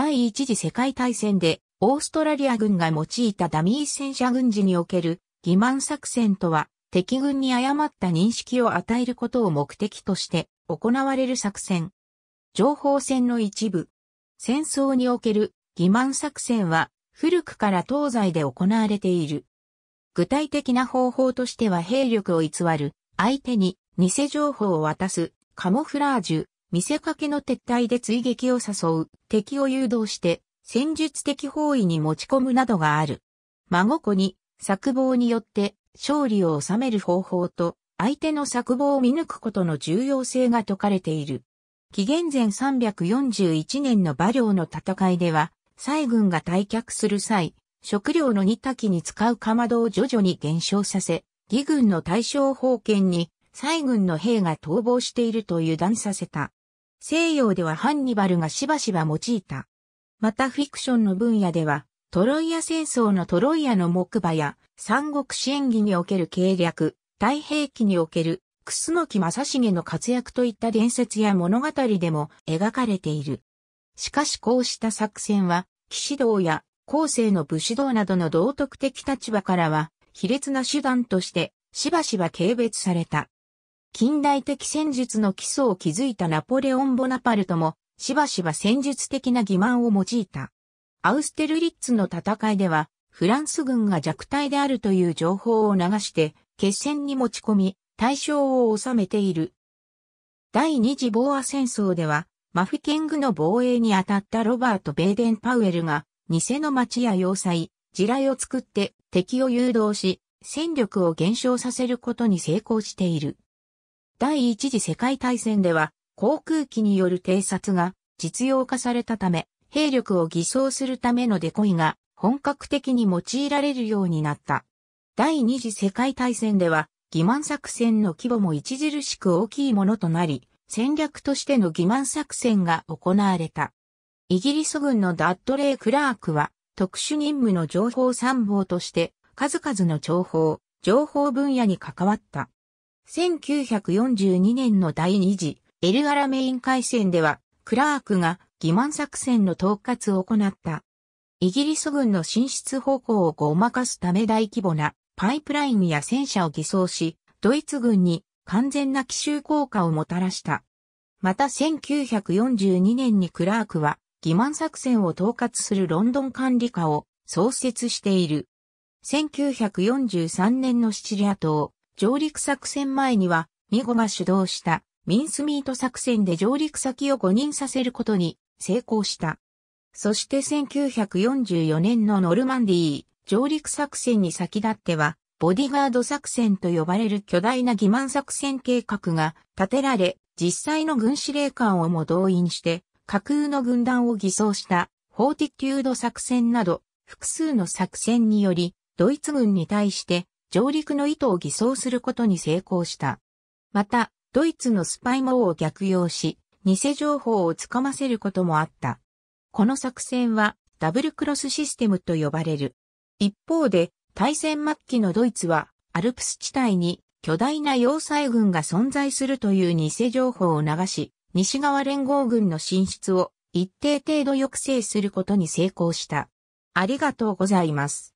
第一次世界大戦でオーストラリア軍が用いたダミー戦車軍事における欺瞞作戦とは敵軍に誤った認識を与えることを目的として行われる作戦。情報戦の一部。戦争における欺瞞作戦は古くから東西で行われている。具体的な方法としては兵力を偽る、相手に偽情報を渡す、カモフラージュ、見せかけの撤退で追撃を誘う、敵を誘導して、戦術的包囲に持ち込むなどがある。孫子に、作望によって勝利を収める方法と、相手の作望を見抜くことの重要性が説かれている。紀元前341年の馬領の戦いでは、西軍が退却する際、食料の煮炊きに使うかまどを徐々に減少させ、義軍の対象方権に西軍の兵が逃亡していると油断させた。西洋ではハンニバルがしばしば用いた。またフィクションの分野では、トロイア戦争のトロイアの木馬や、三国支援儀における計略、太平記における、楠木正成の活躍といった伝説や物語でも描かれている。しかしこうした作戦は、騎士道や後世の武士道などの道徳的立場からは、卑劣な手段として、しばしば軽蔑された。近代的戦術の基礎を築いたナポレオン・ボナパルトも、しばしば戦術的な欺瞞を用いた。アウステルリッツの戦いでは、フランス軍が弱体であるという情報を流して、決戦に持ち込み、対象を収めている。第二次ボア戦争では、マフキングの防衛に当たったロバート・ベーデン・パウエルが、偽の町や要塞、地雷を作って敵を誘導し、戦力を減少させることに成功している。第一次世界大戦では航空機による偵察が実用化されたため、兵力を偽装するためのデコイが本格的に用いられるようになった。第二次世界大戦では、欺瞞作戦の規模も著しく大きいものとなり、戦略としての欺瞞作戦が行われた。イギリス軍のダッドレイ・クラークは、特殊任務の情報参謀として、数々の情報、情報分野に関わった。1942年の第2次エルアラメイン海戦では、クラークが欺瞞作戦の統括を行った。イギリス軍の進出方向をごまかすため大規模なパイプラインや戦車を偽装し、ドイツ軍に完全な奇襲効果をもたらした。また1942年にクラークは欺瞞作戦を統括するロンドン管理下を創設している。1943年のシチリア島、上陸作戦前には、ミゴが主導したミンスミート作戦で上陸先を誤認させることに成功した。そして1944年のノルマンディー上陸作戦に先立っては、ボディガード作戦と呼ばれる巨大な欺瞞作戦計画が立てられ、実際の軍司令官をも動員して、架空の軍団を偽装したフォーティキュード作戦など、複数の作戦により、ドイツ軍に対して上陸の意図を偽装することに成功した。また、ドイツのスパイ網を逆用し、偽情報をつかませることもあった。この作戦はダブルクロスシステムと呼ばれる。一方で、大戦末期のドイツはアルプス地帯に巨大な要塞軍が存在するという偽情報を流し、西側連合軍の進出を一定程度抑制することに成功した。ありがとうございます。